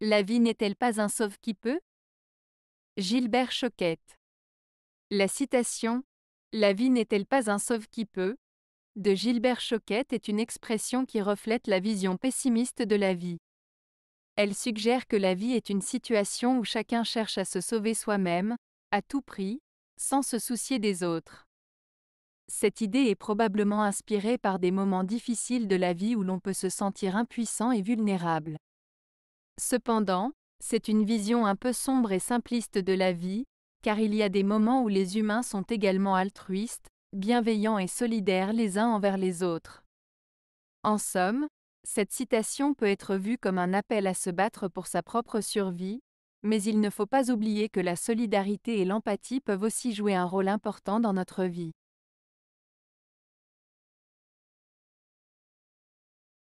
La vie n'est-elle pas un sauve qui peut Gilbert Choquette. La citation La vie n'est-elle pas un sauve qui peut de Gilbert Choquette est une expression qui reflète la vision pessimiste de la vie. Elle suggère que la vie est une situation où chacun cherche à se sauver soi-même, à tout prix, sans se soucier des autres. Cette idée est probablement inspirée par des moments difficiles de la vie où l'on peut se sentir impuissant et vulnérable. Cependant, c'est une vision un peu sombre et simpliste de la vie, car il y a des moments où les humains sont également altruistes, bienveillants et solidaires les uns envers les autres. En somme, cette citation peut être vue comme un appel à se battre pour sa propre survie, mais il ne faut pas oublier que la solidarité et l'empathie peuvent aussi jouer un rôle important dans notre vie.